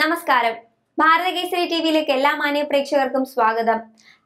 നമസ്കാരം കേസരി ടി വിയിലേക്ക് എല്ലാ മാന്യ പ്രേക്ഷകർക്കും സ്വാഗതം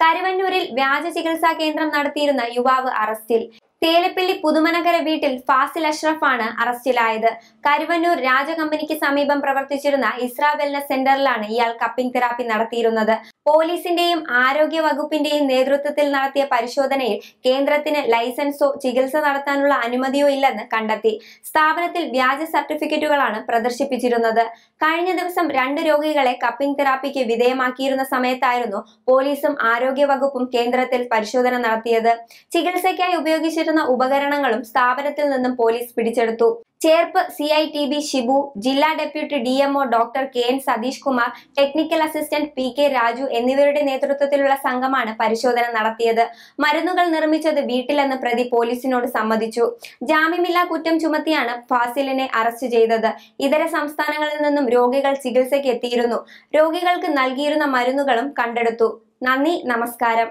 കരുവന്നൂരിൽ വ്യാജ ചികിത്സാ കേന്ദ്രം നടത്തിയിരുന്ന യുവാവ് അറസ്റ്റിൽ തേലപ്പള്ളി പുതുമനകര വീട്ടിൽ ഫാസിൽ അഷ്റഫാണ് അറസ്റ്റിലായത് കരുവന്നൂർ രാജകമ്പനിക്ക് സമീപം പ്രവർത്തിച്ചിരുന്ന ഇസ്ര വെൽനസ് സെന്ററിലാണ് ഇയാൾ കപ്പിംഗ് തെറാപ്പി നടത്തിയിരുന്നത് പോലീസിന്റെയും ആരോഗ്യ വകുപ്പിന്റെയും നേതൃത്വത്തിൽ നടത്തിയ പരിശോധനയിൽ കേന്ദ്രത്തിന് ലൈസൻസോ ചികിത്സ നടത്താനുള്ള അനുമതിയോ ഇല്ലെന്ന് കണ്ടെത്തി സ്ഥാപനത്തിൽ വ്യാജ സർട്ടിഫിക്കറ്റുകളാണ് പ്രദർശിപ്പിച്ചിരുന്നത് കഴിഞ്ഞ ദിവസം രണ്ട് രോഗികളെ കപ്പിംഗ് തെറാപ്പിക്ക് വിധേയമാക്കിയിരുന്ന സമയത്തായിരുന്നു പോലീസും ആരോഗ്യ വകുപ്പും കേന്ദ്രത്തിൽ പരിശോധന നടത്തിയത് ചികിത്സയ്ക്കായി ഉപയോഗിച്ചിരുന്ന കടത്തുന്ന ഉപകരണങ്ങളും സ്ഥാപനത്തിൽ നിന്നും പോലീസ് പിടിച്ചെടുത്തു Cherpu C I T B Shibu ജില്ലാ deputy D MO doctor K N Satheesh Kumar technical assistant P K Raju എന്നിവരുടെ നേതൃത്വത്തിലുള്ള സംഘമാണ് പരിശോധന നടത്തിയത് മരുന്നുകൾ നിർമ്മിച്ചത് വീട്ടിലെന്ന് പ്രതി പോലീസിനോട് സമ്മതിച്ചു ജാമ്യമില്ലാ കുറ്റം ചുമത്തിയാണ് ഫാസിലിനെ അറസ്റ്റ് ചെയ്തത് ഇതര സംസ്ഥാനങ്ങളിൽ നിന്നും രോഗികൾ ചികിത്സയ്ക്ക് എത്തിയിരുന്നു രോഗികൾക്ക് നൽകിയിരുന്ന മരുന്നുകളും കണ്ടെടുത്തു നന്ദി നമസ്കാരം